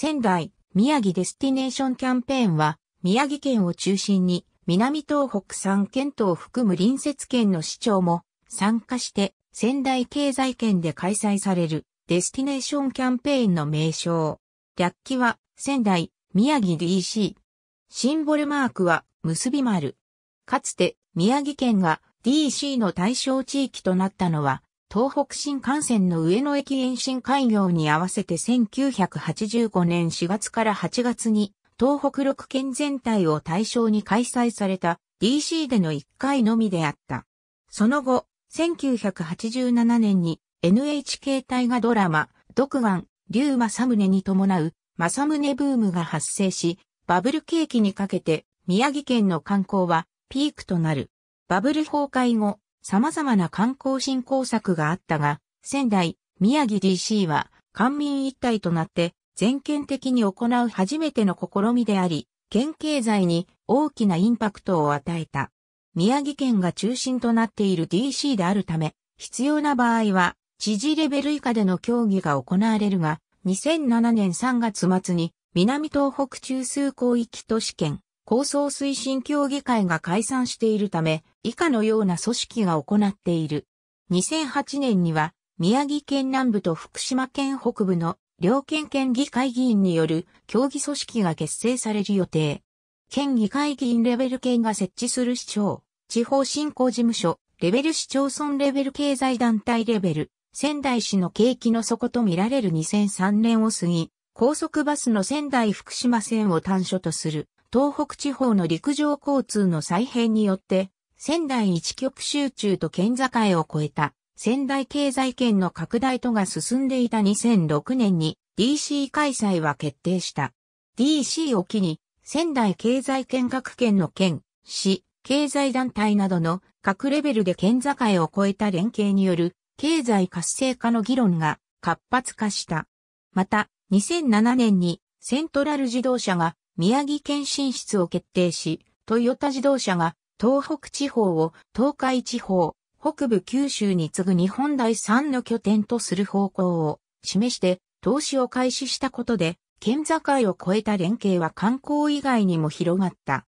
仙台、宮城デスティネーションキャンペーンは、宮城県を中心に、南東北3県とを含む隣接県の市長も参加して仙台経済圏で開催されるデスティネーションキャンペーンの名称。略記は仙台、宮城 DC。シンボルマークは結び丸。かつて宮城県が DC の対象地域となったのは東北新幹線の上野駅延伸開業に合わせて1985年4月から8月に東北6県全体を対象に開催された DC での1回のみであった。その後、1987年に NHK 大河ドラマ、独眼、竜正宗に伴う正宗ブームが発生し、バブル景気にかけて宮城県の観光はピークとなる。バブル崩壊後、様々な観光振興策があったが、仙台、宮城 DC は官民一体となって全県的に行う初めての試みであり、県経済に大きなインパクトを与えた。宮城県が中心となっている DC であるため、必要な場合は知事レベル以下での協議が行われるが、2007年3月末に南東北中枢広域都市圏構想推進協議会が解散しているため、以下のような組織が行っている。2008年には、宮城県南部と福島県北部の両県県議会議員による協議組織が結成される予定。県議会議員レベル県が設置する市長、地方振興事務所、レベル市町村レベル経済団体レベル、仙台市の景気の底と見られる2003年を過ぎ、高速バスの仙台福島線を端所とする東北地方の陸上交通の再編によって、仙台一極集中と県境を越えた仙台経済圏の拡大とが進んでいた2006年に DC 開催は決定した。DC を機に仙台経済圏各県の県、市、経済団体などの各レベルで県境を越えた連携による経済活性化の議論が活発化した。また、2007年にセントラル自動車が宮城県進出を決定し、トヨタ自動車が東北地方を東海地方、北部九州に次ぐ日本第3の拠点とする方向を示して投資を開始したことで、県境を越えた連携は観光以外にも広がった。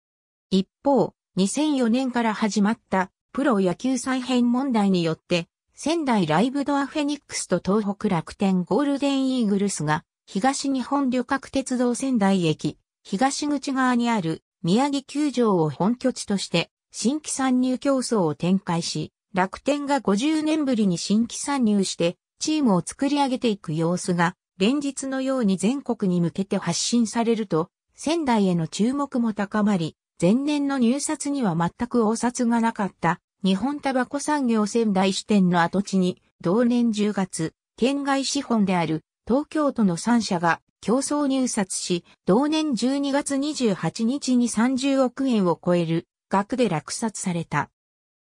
一方、2004年から始まったプロ野球再編問題によって、仙台ライブドアフェニックスと東北楽天ゴールデンイーグルスが東日本旅客鉄道仙台駅東口側にある宮城球場を本拠地として新規参入競争を展開し、楽天が50年ぶりに新規参入してチームを作り上げていく様子が連日のように全国に向けて発信されると、仙台への注目も高まり、前年の入札には全く応札がなかった日本タバコ産業仙台支店の跡地に同年10月、県外資本である東京都の3社が競争入札し、同年12月28日に30億円を超える額で落札された。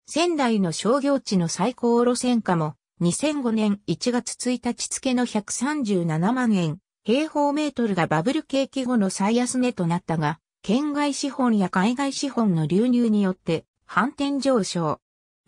仙台の商業地の最高路線価も2005年1月1日付の137万円、平方メートルがバブル景気後の最安値となったが、県外資本や海外資本の流入によって反転上昇。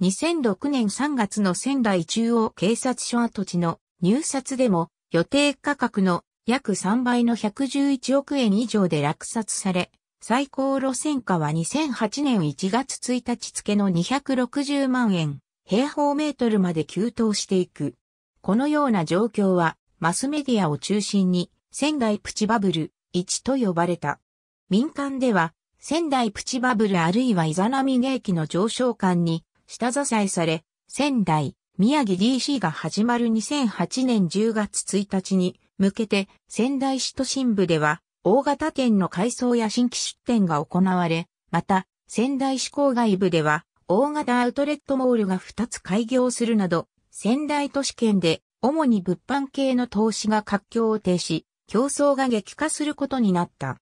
2006年3月の仙台中央警察署跡地の入札でも予定価格の約3倍の111億円以上で落札され、最高路線価は2008年1月1日付の260万円、平方メートルまで急騰していく。このような状況は、マスメディアを中心に、仙台プチバブル1と呼ばれた。民間では、仙台プチバブルあるいはイザナミゲーキの上昇感に下支えされ、仙台、宮城 DC が始まる2008年10月1日に向けて仙台市都心部では大型店の改装や新規出店が行われ、また仙台市郊外部では大型アウトレットモールが2つ開業するなど、仙台都市圏で主に物販系の投資が活況を呈し、競争が激化することになった。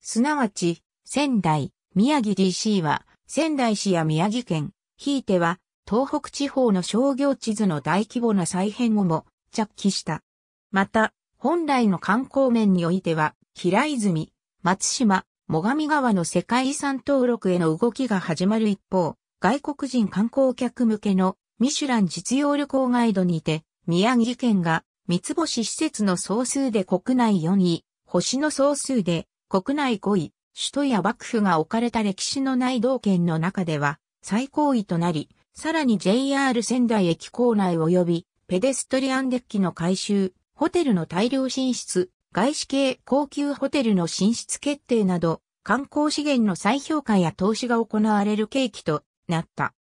すなわち、仙台、宮城 DC は仙台市や宮城県、ひいては東北地方の商業地図の大規模な再編をも着起した。また、本来の観光面においては、平泉、松島、最上川の世界遺産登録への動きが始まる一方、外国人観光客向けのミシュラン実用旅行ガイドにて、宮城県が三つ星施設の総数で国内4位、星の総数で国内5位、首都や幕府が置かれた歴史のない道県の中では最高位となり、さらに JR 仙台駅構内及びペデストリアンデッキの改修、ホテルの大量進出、外資系高級ホテルの進出決定など、観光資源の再評価や投資が行われる契機となった。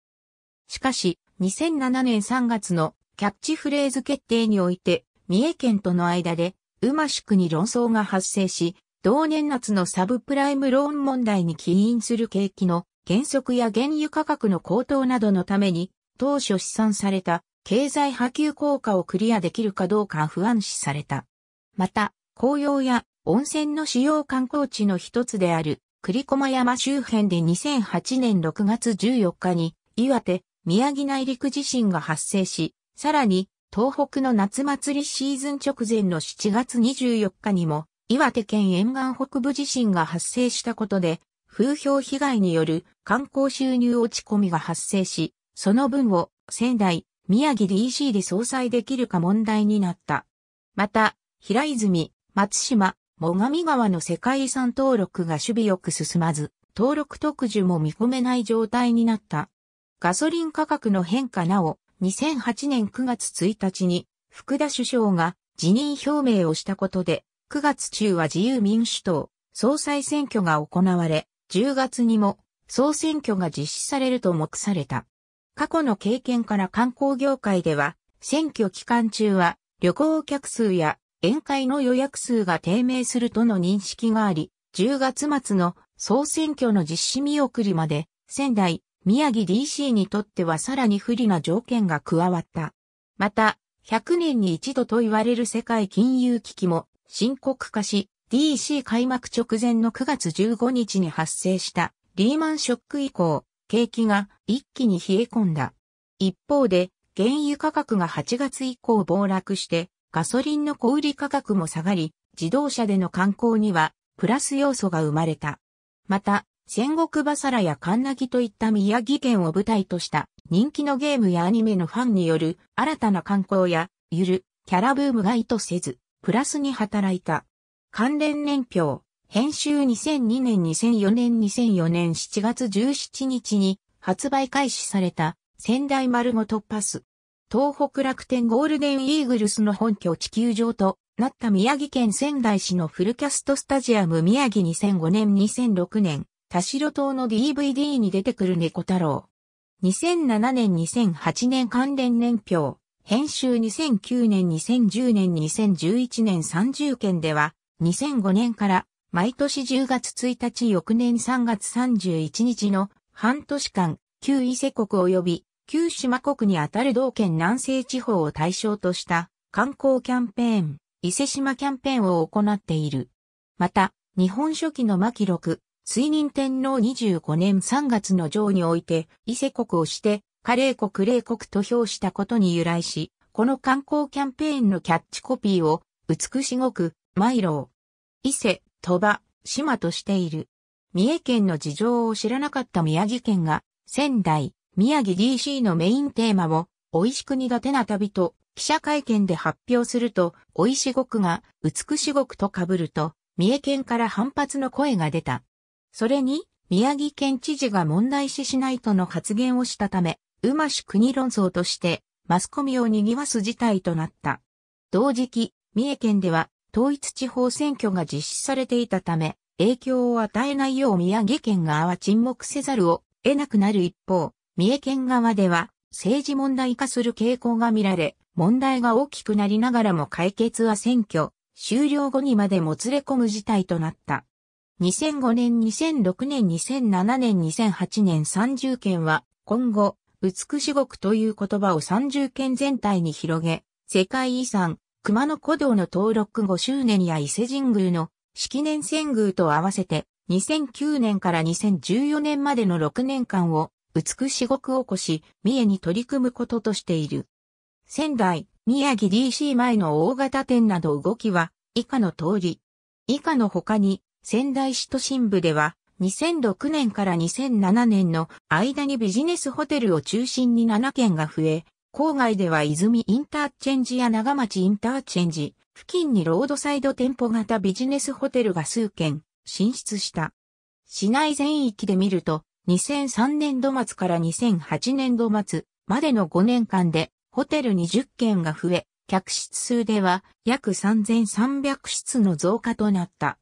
しかし、2007年3月のキャッチフレーズ決定において、三重県との間で、うましくに論争が発生し、同年夏のサブプライムローン問題に起因する景気の原則や原油価格の高騰などのために、当初試算された経済波及効果をクリアできるかどうか不安視された。また、紅葉や温泉の主要観光地の一つである栗駒山周辺で2008年6月14日に岩手、宮城内陸地震が発生し、さらに東北の夏祭りシーズン直前の7月24日にも岩手県沿岸北部地震が発生したことで風評被害による観光収入落ち込みが発生し、その分を仙台、宮城 DC で総裁できるか問題になった。また、平泉、松島、最上川の世界遺産登録が守備よく進まず、登録特需も見込めない状態になった。ガソリン価格の変化なお、2008年9月1日に、福田首相が辞任表明をしたことで、9月中は自由民主党、総裁選挙が行われ、10月にも総選挙が実施されると目された。過去の経験から観光業界では、選挙期間中は旅行客数や宴会の予約数が低迷するとの認識があり、10月末の総選挙の実施見送りまで、仙台、宮城 DC にとってはさらに不利な条件が加わった。また、100年に一度と言われる世界金融危機も深刻化し、DC 開幕直前の9月15日に発生したリーマンショック以降、景気が一気に冷え込んだ。一方で、原油価格が8月以降暴落して、ガソリンの小売価格も下がり、自動車での観光にはプラス要素が生まれた。また、戦国バサラやカンナギといった宮城県を舞台とした人気のゲームやアニメのファンによる新たな観光やゆるキャラブームが意図せず、プラスに働いた。関連年表、編集2002年2004年2004年7月17日に発売開始された仙台丸ごとパス。東北楽天ゴールデンイーグルスの本拠地球場となった宮城県仙台市のフルキャストスタジアム宮城2005年2006年、田代島の DVD に出てくる猫太郎。2007年2008年関連年表、編集2009年2010年2011年30件では、2005年から毎年10月1日翌年3月31日の半年間、旧伊勢国及び旧島国にあたる同県南西地方を対象とした観光キャンペーン、伊勢島キャンペーンを行っている。また、日本書紀の巻録、水任天皇25年3月の上において、伊勢国をして、華麗国霊国と評したことに由来し、この観光キャンペーンのキャッチコピーを、美しごく、マイロ伊勢、鳥羽、島としている。三重県の事情を知らなかった宮城県が、仙台、宮城 DC のメインテーマを、美味しく苦手な旅と、記者会見で発表すると、美味しごくが、美しごくと被ると、三重県から反発の声が出た。それに、宮城県知事が問題視しないとの発言をしたため、うまし国論争として、マスコミを賑わす事態となった。同時期、三重県では、統一地方選挙が実施されていたため、影響を与えないよう宮城県側は沈黙せざるを得なくなる一方、三重県側では政治問題化する傾向が見られ、問題が大きくなりながらも解決は選挙、終了後にまでもつれ込む事態となった。2005年、2006年、2007年、2008年30県は今後、美し国という言葉を30県全体に広げ、世界遺産、熊野古道の登録5周年や伊勢神宮の式年遷宮と合わせて2009年から2014年までの6年間を美しごく起こし、三重に取り組むこととしている。仙台、宮城 DC 前の大型店など動きは以下の通り。以下の他に仙台市都心部では2006年から2007年の間にビジネスホテルを中心に7件が増え、郊外では泉インターチェンジや長町インターチェンジ、付近にロードサイド店舗型ビジネスホテルが数軒、進出した。市内全域で見ると、2003年度末から2008年度末までの5年間で、ホテル20件が増え、客室数では約3300室の増加となった。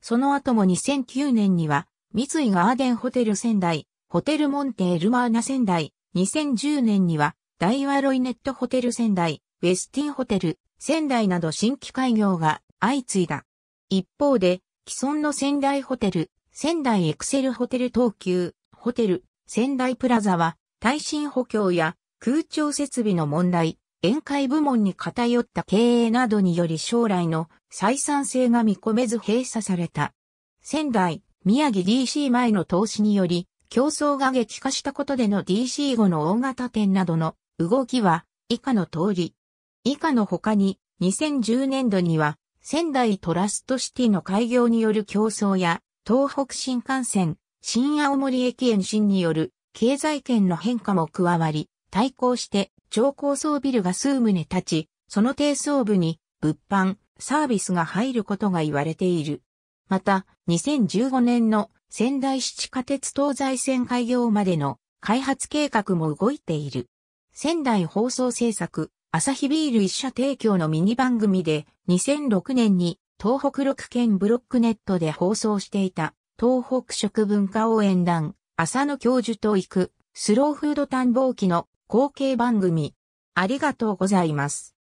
その後も2009年には、三井ガーデンホテル仙台、ホテルモンテールマーナ仙台、2010年には、大和ロイネットホテル仙台、ウェスティンホテル、仙台など新規開業が相次いだ。一方で、既存の仙台ホテル、仙台エクセルホテル東急、ホテル、仙台プラザは、耐震補強や空調設備の問題、宴会部門に偏った経営などにより将来の採算性が見込めず閉鎖された。仙台、宮城 DC 前の投資により、競争が激化したことでの DC 後の大型店などの動きは以下の通り。以下の他に2010年度には仙台トラストシティの開業による競争や東北新幹線新青森駅延伸による経済圏の変化も加わり対抗して超高層ビルが数棟立ち、その低層部に物販、サービスが入ることが言われている。また、2015年の仙台市地下鉄東西線開業までの開発計画も動いている。仙台放送制作、朝日ビール一社提供のミニ番組で、2006年に東北6県ブロックネットで放送していた、東北食文化応援団、浅野教授と行く、スローフード探訪記の後継番組。ありがとうございます。